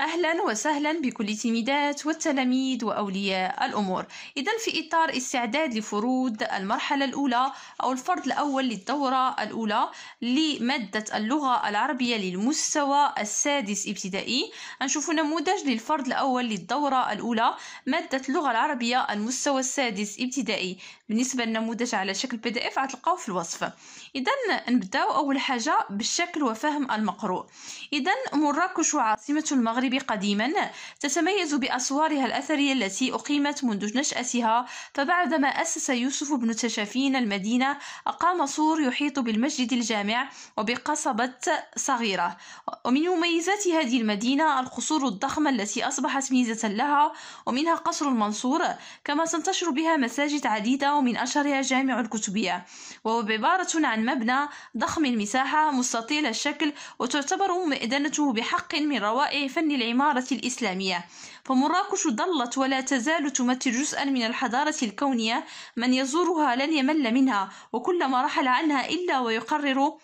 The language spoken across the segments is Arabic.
أهلا وسهلا بكل تلميذات والتلاميذ وأولياء الأمور إذا في إطار استعداد لفروض المرحلة الأولى أو الفرض الأول للدورة الأولى لمادة اللغة العربية للمستوى السادس ابتدائي نشوف نموذج للفرض الأول للدورة الأولى مادة اللغة العربية المستوى السادس ابتدائي بالنسبه للنموذج على شكل بي دي اف غتلقاوه في الوصف اذا نبداو اول حاجه بالشكل وفهم المقروء اذا مراكش عاصمه المغرب قديما تتميز باسوارها الاثريه التي اقيمت منذ نشاتها فبعدما اسس يوسف بن تشافين المدينه اقام سور يحيط بالمسجد الجامع وبقصبه صغيره ومن مميزات هذه المدينه القصور الضخمه التي اصبحت ميزه لها ومنها قصر المنصور كما تنتشر بها مساجد عديده ومن أشهرها جامع الكتبية وهو عبارة عن مبنى ضخم المساحة مستطيل الشكل وتعتبر مئذنته بحق من روائع فن العمارة الإسلامية فمراكش ظلت ولا تزال تمثل جزءا من الحضارة الكونية من يزورها لن يمل منها وكلما رحل عنها إلا ويقرر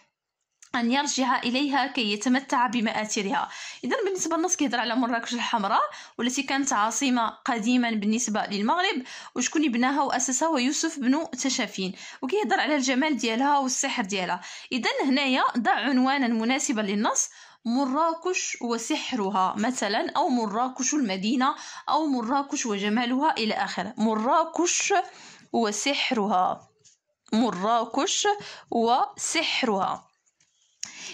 أن يرجع إليها كي يتمتع بمآثرها إذا بالنسبة للنص كيهضر على مراكش الحمراء والتي كانت عاصمة قديما بالنسبة للمغرب وشكون بناها وأسسها هو يوسف بن تشافين وكيهضر على الجمال ديالها والسحر ديالها إذا هنايا ضع عنوانا مناسبا للنص مراكش وسحرها مثلا أو مراكش المدينة أو مراكش وجمالها إلى آخره مراكش وسحرها مراكش وسحرها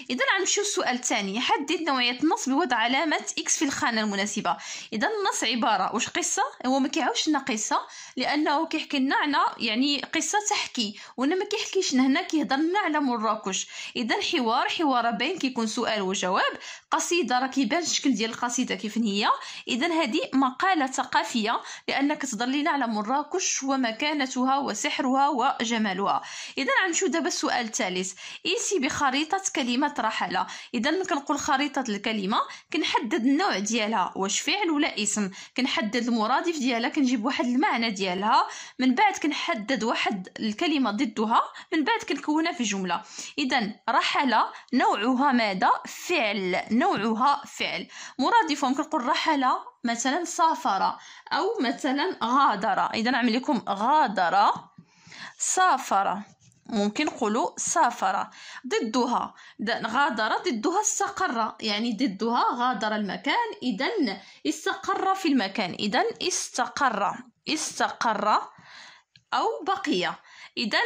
اذا غنمشيو للسؤال الثاني حدد نوعيه النص بوضع علامه اكس في الخانه المناسبه اذا النص عباره واش قصه هو ما كيعاودش لنا قصه لانه كيحكي لنا على يعني قصه تحكي وانا ما كيحكيش هنا كيهضر لنا على مراكش اذا حوار حوار بين كيكون سؤال وجواب قصيده راه كيبان الشكل ديال القصيده كيف هي اذا هذه مقاله ثقافيه لان كتهضر لنا على مراكش ومكانتها وسحرها وجمالها اذا غنمشيو دابا السؤال الثالث ايسي بخريطه كلمه كلمه رحله اذا كنقول خريطه الكلمه كنحدد النوع ديالها واش فعل ولا اسم كنحدد المرادف ديالها كنجيب واحد المعنى ديالها من بعد كنحدد واحد الكلمه ضدها من بعد كنكونها في جمله اذا رحله نوعها ماذا فعل نوعها فعل مرادفهم كنقول رحله مثلا سافر او مثلا غادر اذا نعمل لكم غادر سافر ممكن نقولوا سافر ضدها غادر ضدها استقر يعني ضدها غادر المكان اذا استقر في المكان اذا استقر استقر او بقي اذا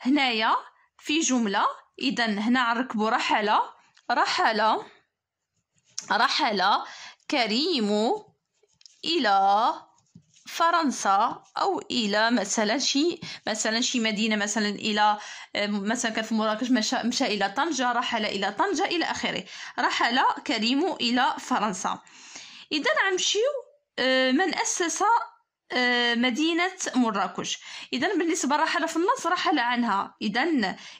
هنايا في جمله اذا هنا نركبوا رحل رحل رحل كريم الى فرنسا او الى مثلا شي مثلا شي مدينه مثلا الى مثلا كان في مراكش مشى, مشى الى طنجه رحل الى طنجه الى اخره رحل كريم الى فرنسا اذا غنمشيو آه، من اسس آه، مدينة مراكش إذا بالنسبة رحل في النص رحل عنها إذا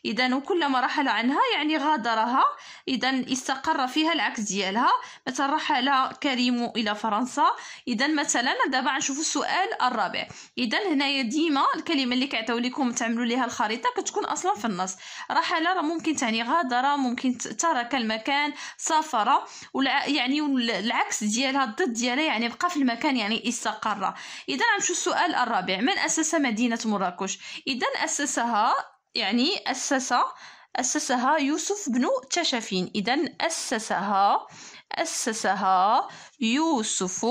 إذا وكلما رحل عنها يعني غادرها إذا استقر فيها العكس ديالها مثلا رحل كريم إلى فرنسا إذا مثلا دابا نشوف السؤال الرابع إذا هنايا ديما الكلمة اللي كيعطيو لكم تعملوا ليها الخريطة كتكون أصلا في النص رحل راه ممكن تعني غادر ممكن ترك المكان سافر يعني العكس ديالها الضد ديالها يعني بقى في المكان يعني استقر إذا نمشي السؤال الرابع من أسس مدينة مراكش إذا أسسها يعني أسس أسسها يوسف بن تشافين إذا أسسها أسسها يوسف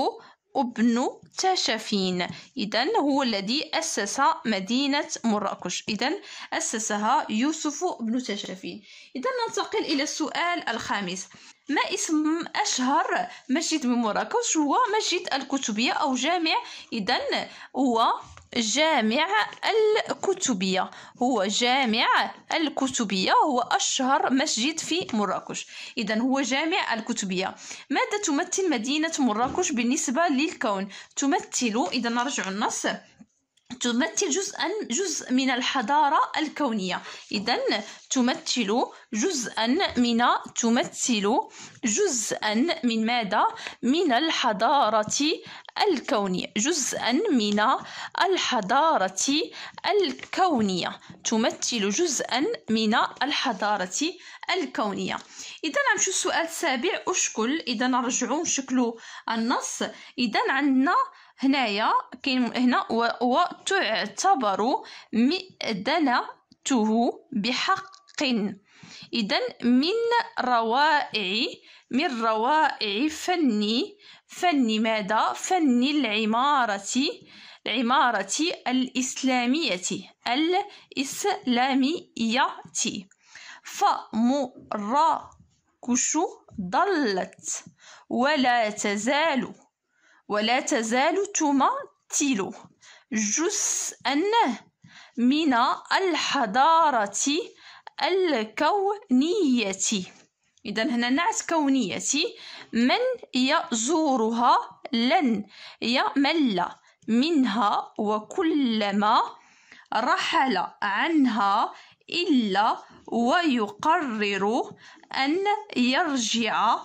ابن تشافين إذا هو الذي أسس مدينة مراكش إذا أسسها يوسف بن تشافين إذا ننتقل إلى السؤال الخامس ما اسم أشهر مسجد بمراكش هو مسجد الكتبية أو جامع إذا هو جامع الكتبية هو جامع الكتبية هو أشهر مسجد في مراكش إذا هو جامع الكتبية ماذا تمثل مدينة مراكش بالنسبة للكون تمثل إذا نرجع النص تمثل جزءا جزء من الحضارة الكونية إذا تمثل جزءا من تمثل جزءا من ماذا من الحضارة الكونية جزءا من الحضارة الكونية تمثل جزءا من الحضارة الكونية إذا نمشي السؤال السابع أشكل إذا نرجعون شكل النص إذا عندنا هنايا كاين هنا وتعتبر مئذنته بحق اذا من روائع من روائع فن فن ماذا فن العمارة العمارة الإسلامية الإسلامية فمراكش ضلت ولا تزال ولا تزال تماثل جزءا من الحضارة الكونية إذا هنا نعت كونية من يزورها لن يمل منها وكلما رحل عنها إلا ويقرر أن يرجع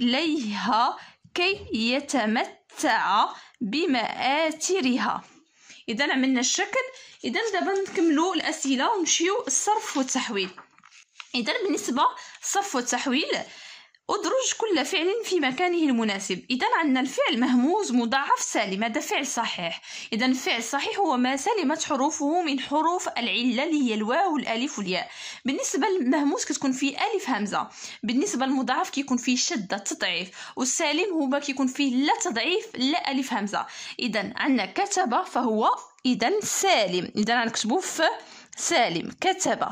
إليها كي يتمتع متمتعة بمآثرها إذا عملنا الشكل إذا دابا نكملوا الأسئلة ونمشيو الصرف والتحويل إذا بالنسبة صرف والتحويل أدرج كل فعل في مكانه المناسب إذا عندنا الفعل مهموز مضاعف سالم هذا فعل صحيح إذا الفعل الصحيح هو ما سلمت حروفه من حروف العلة اللي هي الواو والألف والياء بالنسبة للمهموز كتكون فيه ألف همزة بالنسبة للمضاعف كيكون فيه شدة تضعيف والسالم هو كيكون فيه لا تضعيف لا ألف همزة إذا عندنا كتب فهو إذا سالم إذا غنكتبو ف سالم كتب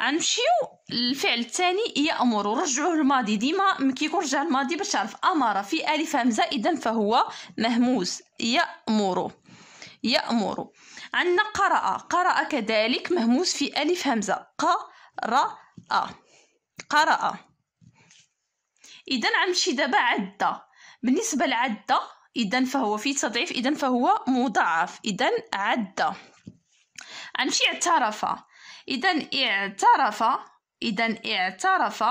غنمشيو الفعل الثاني يامر رجعوه الماضي ديما ملي كيكون رجع الماضي باش تعرف امر في الف همزه اذا فهو مهموس يامر يامر عندنا قرأ قرأ كذلك مهموس في الف همزه قرأ قرأ اذا غنمشي دابا عدة بالنسبه لعدة اذا فهو في تضعيف اذا فهو مضاعف اذا عدة غنمشي اعترف إذا اعترف إذا اعترف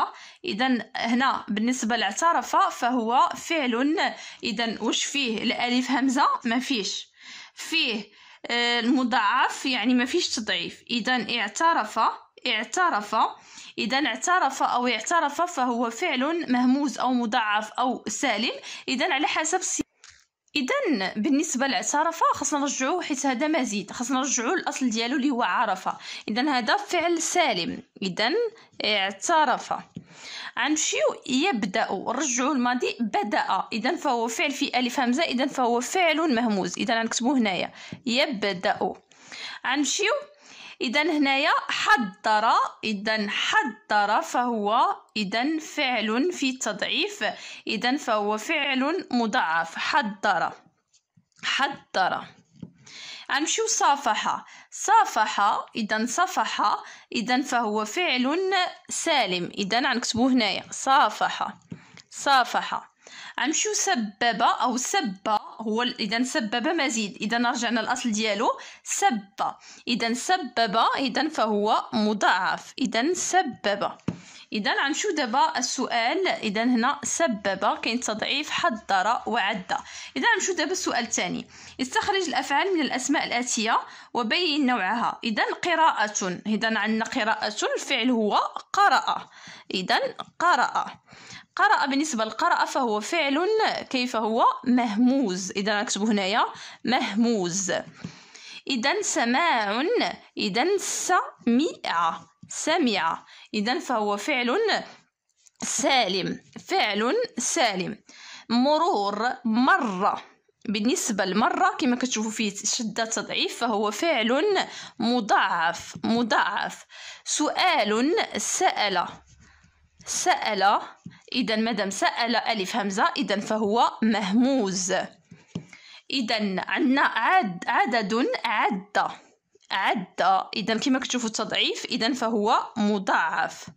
إذا هنا بالنسبة لاعترف فهو فعل إذا واش فيه الألف همزة ما فيش فيه آه، المضاعف يعني ما فيش تضعيف إذا اعترف اعترف إذا اعترف أو اعترف فهو فعل مهموز أو مضاعف أو سالم إذا على حسب اذا بالنسبه لعرفه خاصنا نرجعوه حيت هذا مزيد خاصنا نرجعوه الاصل ديالو اللي هو عرفه اذا هذا فعل سالم اذا إيه، اعترف غنمشيو يبدا نرجعوا الماضي بدا اذا فهو فعل في الف همزه اذا فهو فعل مهموز اذا غنكتبو هنايا يبدا غنمشيو اذا هنايا حضر اذا حضر فهو اذا فعل في تضعيف اذا فهو فعل مضاعف حضر حضر غنمشيو صافحة صافحة إذا صفحة إذا فهو فعل سالم إذا غنكتبو هنايا صافحة صافحة غنمشيو سبب أو سب هو اذا سبب مزيد اذا رجعنا الاصل ديالو سب اذا سبب اذا فهو مضاعف اذا سبب اذا غنمشيو دابا السؤال اذا هنا سبب كاين تضعيف حضر وعد اذا غنمشيو دابا السؤال الثاني استخرج الافعال من الاسماء الاتيه وبين نوعها اذا قراءه اذا عندنا قراءه الفعل هو قرأ اذا قرأ قرأ بالنسبة لقرأ فهو فعل كيف هو مهموز إذا نكتب هنايا مهموز إذا سماع إذا سمع سمع إذا فهو فعل سالم فعل سالم مرور مرة بالنسبة لمرة كما كتشوفوا فيه شدة تضعيف فهو فعل مضاعف مضاعف سؤال سأل سأل إذا مادام سأل ألف همزة إذا فهو مهموز إذا عندنا عد عدد عد عد إذا كما كتشوفوا التضعيف إذا فهو مضاعف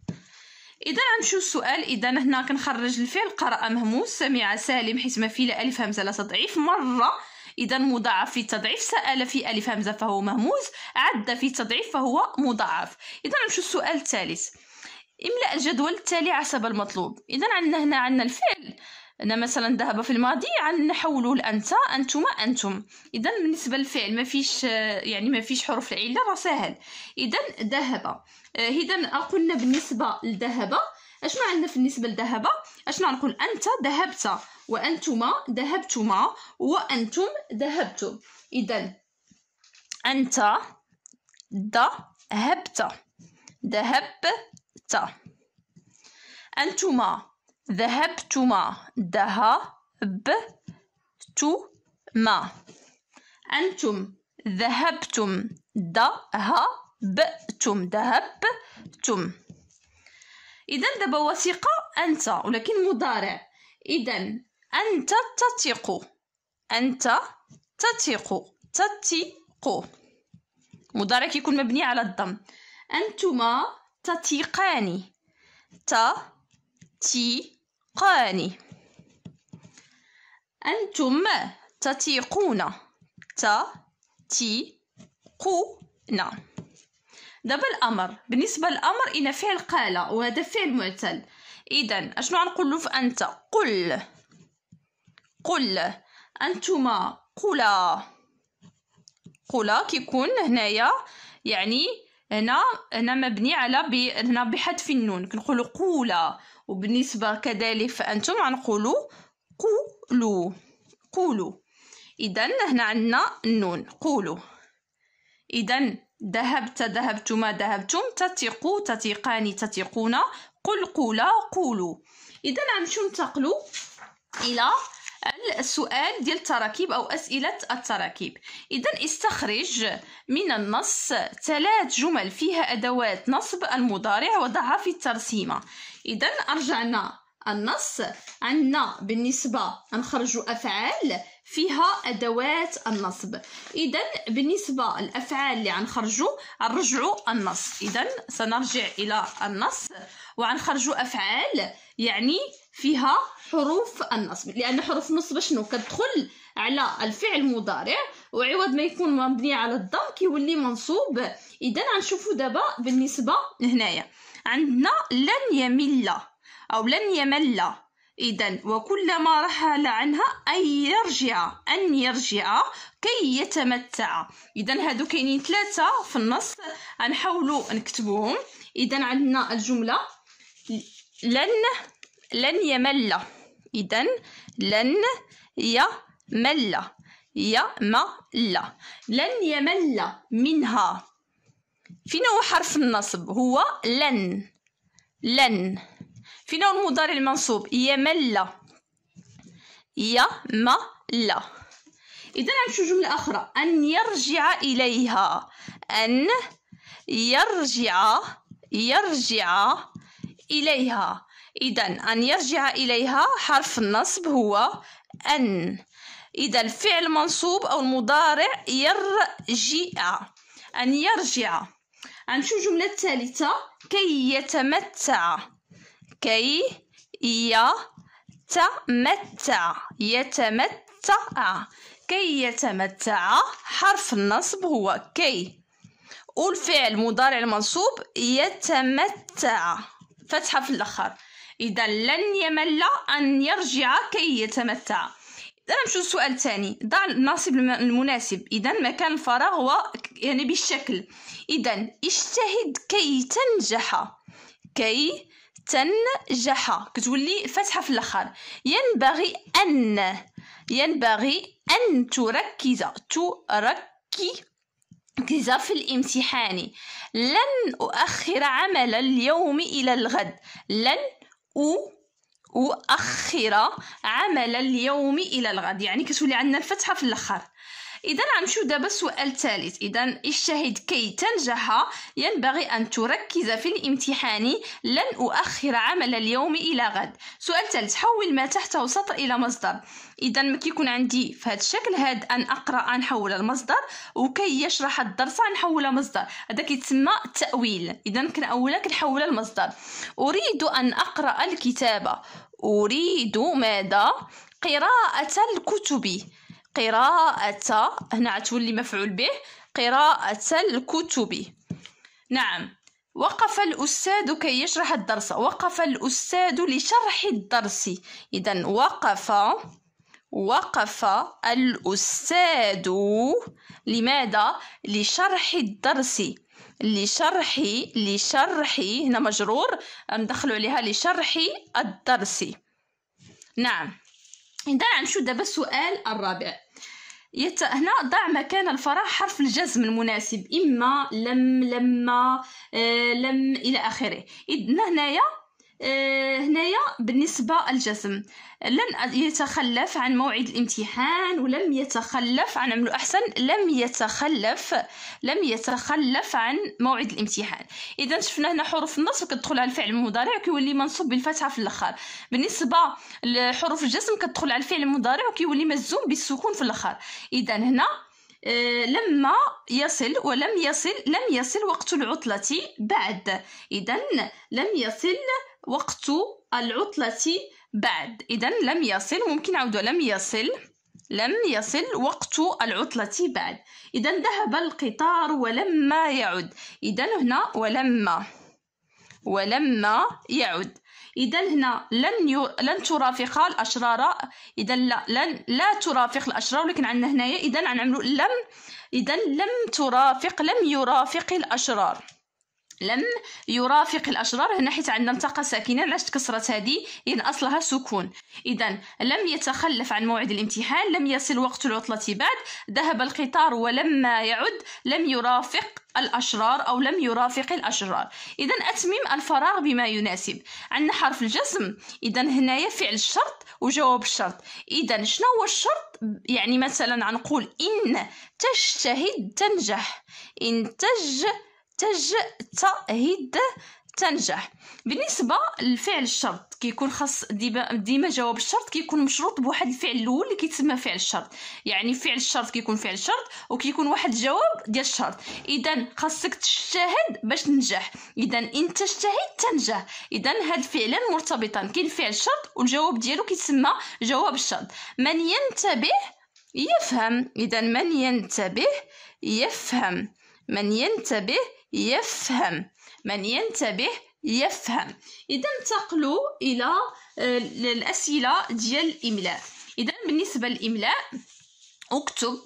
إذا غنمشيو السؤال إذا هنا كنخرج الفعل قرأ مهموز سمع سالم حيت ما فيه لا ألف همزة لا تضعيف مرة إذا مضاعف في التضعيف سأل في ألف همزة فهو مهموز عد في التضعيف فهو مضاعف إذا غنمشيو السؤال الثالث املأ الجدول التالي حسب المطلوب إذا عندنا هنا عندنا الفعل أنا مثلا ذهب في الماضي عن نحولو لأنت أنتما أنتم إذا بالنسبة للفعل ما فيش يعني ما فيش حروف العلة راه سهل إذا ذهب آه، إذا قلنا بالنسبة لذهب اشنو عندنا بالنسبه لذهب اشنو نقول انت ذهبت وانتما ذهبتما وانتم ذهبتم اذا انت ذهبت ذهبت أنتما ذهبتما ذهبتما أنتم ذهبتم ذهبتم ذهبتم إذا دابا وثيقة أنت ولكن مضارع إذا أنت تثق أنت تثق تثق مضارع كيكون مبني على الضم أنتما تتيقان تتيقان أنتم تتيقون تتيقون دابا الأمر بالنسبة للأمر إلى فعل قال وهذا فعل معتل إذا أشنو غنقولو في أنت قل قل أنتما قلا قلا كيكون هنايا يعني هنا هنا مبني على بي... هنا بحذف النون كنقولوا قولا وبالنسبه كذلك فانتم غنقولوا قولوا قولوا اذا هنا عندنا النون قولوا اذا ذهبت ذهبتما ذهبتم تثقوا تثقان تثقون قل قولا قولوا اذا غنمشيو ننتقلوا الى السؤال ديال التراكيب أو أسئلة التراكيب إذا استخرج من النص ثلاث جمل فيها أدوات نصب المضارع وضعها في الترسيمة إذا أرجعنا النص عندنا بالنسبة نخرج أفعال فيها أدوات النصب إذا بالنسبة الأفعال اللي غنخرجوا نرجعوا النص إذا سنرجع إلى النص وغنخرجوا أفعال يعني فيها حروف النصب لان حروف النصب شنو كتدخل على الفعل المضارع وعوض ما يكون مبني على الضم كيولي منصوب اذا غنشوفوا دابا بالنسبه هنايا عندنا لن يمل او لن يمل إذا وكلما رحل عنها أن يرجع أن يرجع كي يتمتع إذا هادو كاينين ثلاثة في النص غنحاولوا نكتبوهم إذا عندنا الجملة لن لن يمل إذا لن يمل يمل لن يمل منها فين هو حرف النصب هو لن لن فين هو المضارع المنصوب يمل يمل إذا نمشيو جملة أخرى أن يرجع إليها أن يرجع يرجع إليها إذا أن يرجع إليها حرف النصب هو أن إذا الفعل منصوب أو المضارع يرجع أن يرجع شو الجملة الثالثة كي يتمتع كي يتمتع يتمتع كي يتمتع حرف النصب هو كي والفعل مضارع المنصوب يتمتع فتحة في الآخر إذا لن يمل أن يرجع كي يتمتع نمشيو للسؤال الثاني ضع الناصب المناسب اذا مكان الفراغ هو يعني بالشكل اذا اجتهد كي تنجح كي تنجح كتولي فتحة في الاخر ينبغي ان ينبغي ان تركز تركز في الامتحان لن أؤخر عمل اليوم إلى الغد لن أو أؤخر عمل اليوم إلى الغد يعني كتولي عندنا الفتحة في الأخر اذا غنمشيو دابا السؤال الثالث اذا الشاهد كي تنجح ينبغي ان تركز في الامتحان لن اؤخر عمل اليوم الى غد سؤال ثالث حول ما تحت سطر الى مصدر اذا ما كيكون عندي في هذا الشكل هاد ان اقرا نحول المصدر وكي يشرح الدرس حول مصدر هذا كيتسمى التاويل اذا كنأولا كنحول المصدر اريد ان اقرا الكتابة اريد ماذا قراءه الكتب قراءة هنا عتولي مفعول به قراءة الكتب نعم وقف الأستاذ كي يشرح الدرس وقف الأستاذ لشرح الدرس إذا وقف وقف الأستاذ لماذا لشرح الدرس لشرح لشرح هنا مجرور ندخل عليها لشرح الدرس نعم إذا نمشيو دابا السؤال الرابع يت... هنا ضع مكان الفراغ حرف الجزم المناسب إما لم لما آه لم إلى آخره إذن هنايا آه، هنايا بالنسبة للجسم لن يتخلف عن موعد الامتحان ولم يتخلف عن عملو أحسن لم يتخلف لم يتخلف عن موعد الامتحان إذا شفنا هنا حروف النص كتدخل على الفعل المضارع وكيولي منصوب بالفتحة في الآخر بالنسبة لحروف الجسم كتدخل على الفعل المضارع وكيولي مزوم بالسكون في الآخر إذا هنا آه، لما يصل ولم يصل لم يصل وقت العطلة بعد إذا لم يصل وقت العطلة بعد إذا لم يصل ممكن عودة لم يصل لم يصل وقت العطلة بعد إذا ذهب القطار ولما يعد إذا هنا ولما ولما يعد إذا هنا لن ي... لن ترافق الأشرار إذا لا لن لا ترافق الأشرار ولكن عندنا هنايا إذا عنعملو لم إذا لم ترافق لم يرافق الأشرار لم يرافق الأشرار هنا حيت عندنا التقى ساكنة علاش تكسرت هذه إذ أصلها سكون إذا لم يتخلف عن موعد الامتحان لم يصل وقت العطلة بعد ذهب القطار ولما يعد لم يرافق الأشرار أو لم يرافق الأشرار إذا أتمم الفراغ بما يناسب عندنا حرف الجزم إذا هنايا فعل الشرط وجواب الشرط إذا شنو هو الشرط يعني مثلا عنقول إن تجتهد تنجح إن تجتهد تجتهد تنجح بالنسبه للفعل الشرط كيكون خاص ديما جواب الشرط كيكون مشروط بواحد الفعل الاول اللي كيتسمى فعل الشرط يعني فعل الشرط كيكون فعل الشرط وكيكون واحد الجواب ديال الشرط اذا خاصك تجتهد باش تنجح اذا ان تجتهد تنجح اذا هاد الفعلان مرتبطان كاين فعل الشرط والجواب ديالو كيتسمى جواب الشرط من ينتبه يفهم اذا من ينتبه يفهم من ينتبه يفهم من ينتبه يفهم اذا انتقلوا الى آه، الاسئله ديال الاملاء اذا بالنسبه للاملاء اكتب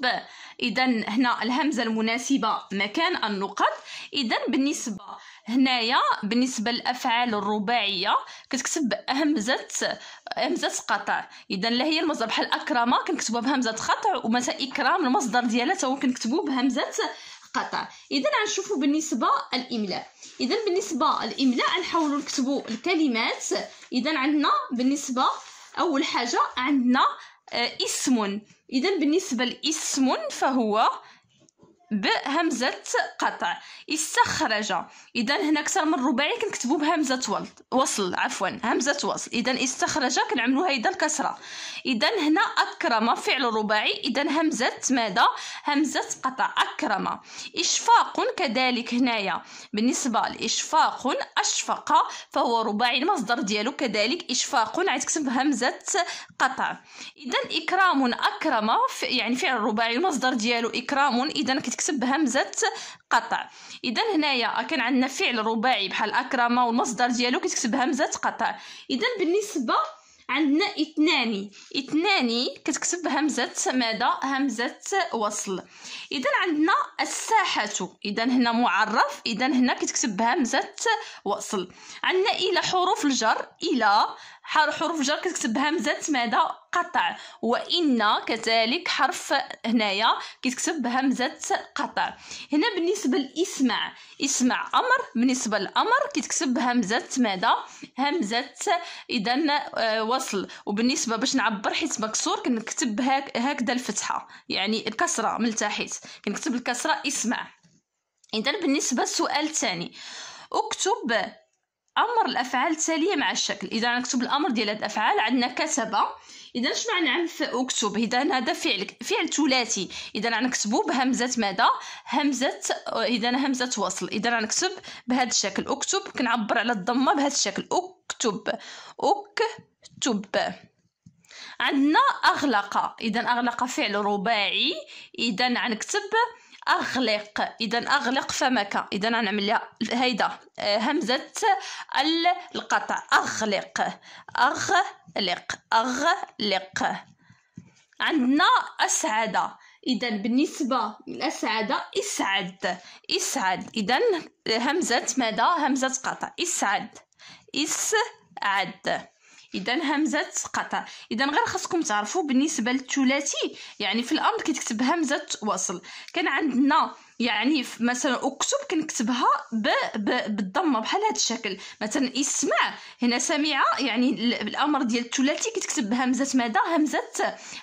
اذا هنا الهمزه المناسبه مكان النقط اذا بالنسبه هنايا بالنسبه للافعال الرباعيه كتكتب همزه همزه قطع اذا لا هي المصدر بحال اكرمه كنكتبوها بهمزه قطع ومثلا اكرام المصدر ديالها تا هو كنكتبوه بهمزه قطع اذا غنشوفوا بالنسبه الاملاء اذا بالنسبه الاملاء نحاولوا نكتبوا الكلمات اذا عندنا بالنسبه اول حاجه عندنا آه، اسم اذا بالنسبه لاسم فهو بهمزة قطع استخرج إذا هنا أكثر من رباعي كنكتبو بهمزة وصل وصل عفوا همزة وصل إذا استخرج كنعملوها إذا الكسرة إذا هنا أكرم فعل رباعي إذا همزة ماذا همزة قطع أكرم إشفاق كذلك هنايا بالنسبة لإشفاق أشفق فهو رباعي المصدر ديالو كذلك إشفاق عاد تكتب بهمزة قطع إذا إكرام أكرم يعني فعل رباعي المصدر ديالو إكرام إذا تكتب همزه قطع اذا هنايا كان عندنا فعل رباعي بحال اكرم والمصدر ديالو كيتكتب همزه قطع اذا بالنسبه عندنا اثنان اثنان كتكتب همزه ماذا همزه وصل اذا عندنا الساحه اذا هنا معرف اذا هنا كتكتب همزه وصل عندنا الى حروف الجر الى حروف الجر كتكتب همزه ماذا قطع وان كذلك حرف هنايا كتكتب همزه قطع هنا بالنسبه لاسمع اسمع امر بالنسبه للامر كتكتب همزه ماذا همزه اذا آه، وصل وبالنسبه باش نعبر حيت مكسور كنكتب هك هكذا الفتحه يعني الكسره من تحت كنكتب الكسره اسمع اذا بالنسبه للسؤال الثاني اكتب امر الافعال التاليه مع الشكل اذا نكتب الامر ديال الافعال عندنا كتب اذا اش معنى عمف اكتب اذا هذا فعل فعل ثلاثي اذا غنكتبو بهمزه ماذا همزه اذا همزه وصل اذا غنكتب بهذا الشكل اكتب كنعبر على الضمه بهذا الشكل اكتب اكتب عندنا اغلق اذا اغلق فعل رباعي اذا غنكتب أغلق إذا أغلق فمك إذا غنعمل لها هيدا آه، همزة القطع أغلق أغلق أغلق عندنا أسعد إذا بالنسبة لأسعد اسعد اسعد إذا همزة ماذا همزة قطع اسعد اسعد اذا همزه قطع اذا غير خاصكم تعرفوا بالنسبه للثلاثي يعني في الامر كتكتب همزه وصل كان عندنا يعني مثلا اكتب كنكتبها ب ب بالضمه بحال هذا الشكل مثلا اسمع هنا سامعة يعني الامر ديال الثلاثي كتكتب بهمزه ماذا همزه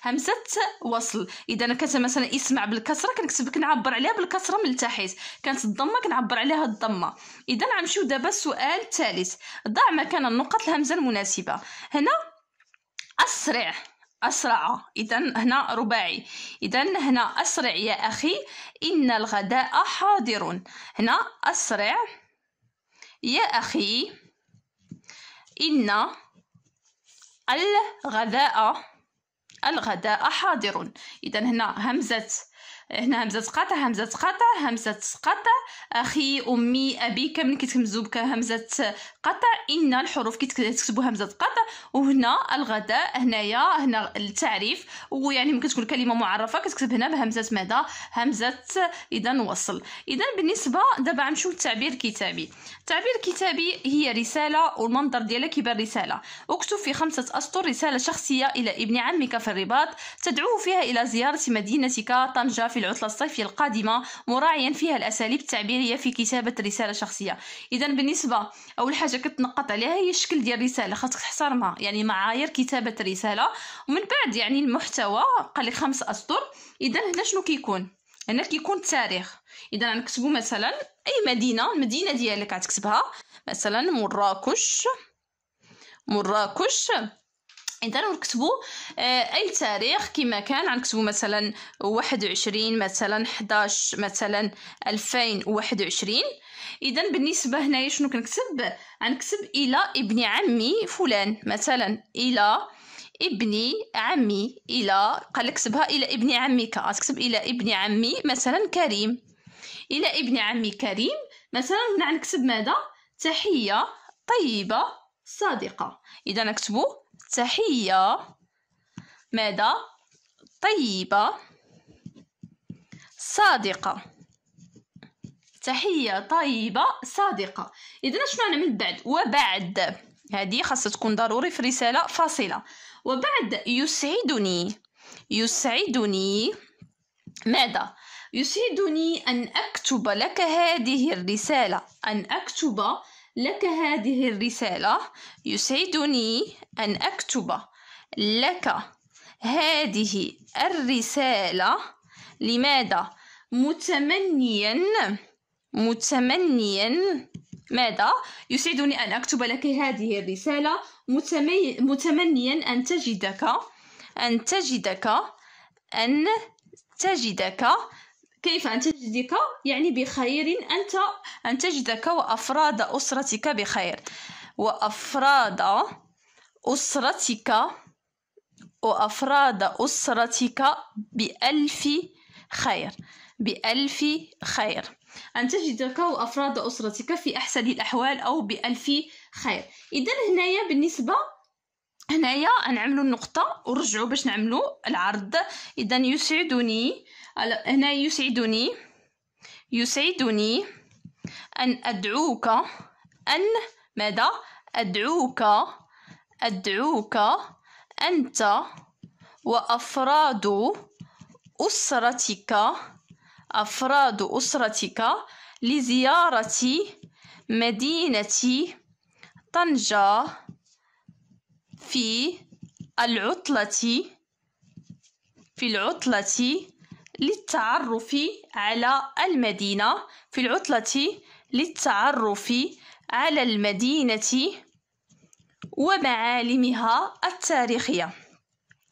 همزه وصل اذا انا كنت مثلا اسمع بالكسره كنكتب كنعبر عليها بالكسره من التحت كانت الضمه كنعبر عليها الضمه اذا غنمشيو دابا السؤال الثالث ضع مكان النقط الهمزه المناسبه هنا اسرع أسرع إذا هنا رباعي إذا هنا أسرع يا أخي إن الغداء حاضر هنا أسرع يا أخي إن الغداء الغداء حاضر إذا هنا همزة هنا همزه تقاطع همزه تقاطع همزه تسقط اخي امي ابي كامل كيتكمزوا بك همزه قطع ان الحروف كيتكتبو همزه قطع وهنا الغداء هنايا هنا التعريف ويعني ممكن تكون كلمه معرفه كتكتب هنا بهمزه ماذا همزه اذا وصل اذا بالنسبه دابا غنمشيو للتعبير الكتابي التعبير الكتابي هي رساله والمنظر ديالها كيبان رساله اكتب في خمسه اسطر رساله شخصيه الى ابن عمك في الرباط تدعوه فيها الى زياره مدينتك طنجه في العطلة الصيفية القادمة مراعيا فيها الأساليب التعبيرية في كتابة رسالة شخصية إذا بالنسبة أول حاجة كتنقط عليها هي الشكل ديال الرسالة خاصك تحترمها يعني معايير كتابة الرسالة ومن بعد يعني المحتوى قال لك خمس أسطر إذا هنا شنو كيكون هنا كيكون التاريخ إذا غنكتبو مثلا أي مدينة المدينة ديالك غتكتبها مثلا مراكش مراكش اذا نكتبوا آه، اي تاريخ كما كان غنكتبوا مثلا واحد وعشرين مثلا حداش مثلا الفين وواحد وعشرين اذا بالنسبه هنايا شنو كنكتب غنكتب الى ابن عمي فلان مثلا الى ابن عمي الى قال لك كتبها الى ابن عمك غتكتب الى ابن عمي مثلا كريم الى ابن عمي كريم مثلا هنا غنكتب ماذا تحيه طيبه صادقه اذا نكتبوا تحية ماذا طيبة صادقة تحية طيبة صادقة إذن اش معنى من بعد وبعد هذه خاصها تكون ضروري في رسالة فاصلة وبعد يسعدني يسعدني ماذا يسعدني أن أكتب لك هذه الرسالة أن أكتب لك هذه الرسالة يسعدني أن أكتب لك هذه الرسالة لماذا متمنيا متمنيا ماذا يسعدني أن أكتب لك هذه الرسالة متمنيا أن تجدك أن تجدك أن تجدك كيف أن تجدك يعني بخير أنت أن تجدك وأفراد أسرتك بخير وأفراد أسرتك وأفراد أسرتك بألف خير بألف خير أن تجدك وأفراد أسرتك في أحسن الأحوال أو بألف خير إذا هنايا بالنسبة هنايا نعملوا النقطه ونرجعوا باش نعملوا العرض اذا يسعدني هنا يسعدني يسعدني ان ادعوك ان ماذا ادعوك ادعوك انت وافراد اسرتك افراد اسرتك لزياره مدينه طنجه في العطلة في العطلة للتعرف على المدينة في العطلة للتعرف على المدينة ومعالمها التاريخية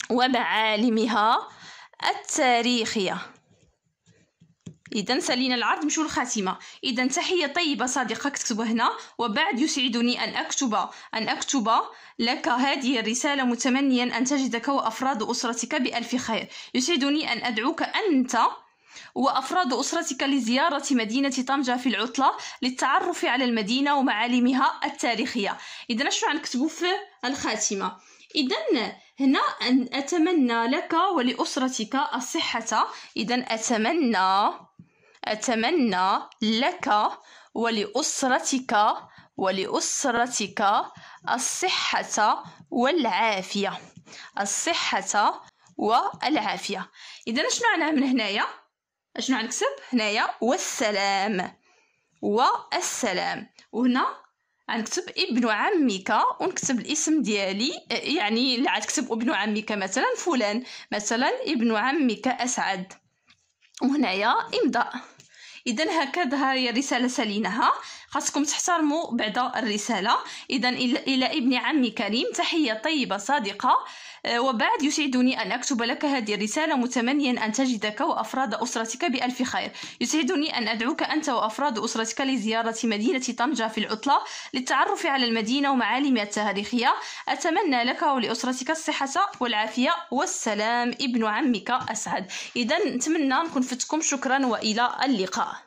ومعالمها التاريخية إذا سالينا العرض مشو الخاتمة إذا تحية طيبة صديقة اكتب هنا وبعد يسعدني أن أكتب أن أكتب لك هذه الرسالة متمنيا أن تجدك وأفراد أسرتك بألف خير يسعدني أن أدعوك أنت وأفراد أسرتك لزيارة مدينة طنجة في العطلة للتعرف على المدينة ومعالمها التاريخية إذا شنو غنكتبو في الخاتمة إذا هنا أن أتمنى لك ولأسرتك الصحة إذا أتمنى أتمنى لك ولأسرتك ولأسرتك الصحة والعافية الصحة والعافية إذا شنو معناه من هنايا شنو غنكتب هنايا والسلام والسلام وهنا غنكتب ابن عمك ونكتب الاسم ديالي يعني عاد كتب ابن عمك مثلا فلان مثلا ابن عمك اسعد وهنايا امضاء اذا هكذا هي الرساله سالينها خاصكم تحترموا بعد الرساله اذا الى ابن عمي كريم تحيه طيبه صادقه آه، وبعد يسعدني أن أكتب لك هذه الرسالة متمنيا أن تجدك وأفراد أسرتك بألف خير يسعدني أن أدعوك أنت وأفراد أسرتك لزيارة مدينة طنجة في العطلة للتعرف على المدينة ومعالمها التاريخية أتمنى لك ولأسرتك الصحة والعافية والسلام ابن عمك أسعد إذا نتمنى نكون فتكم شكرا وإلى اللقاء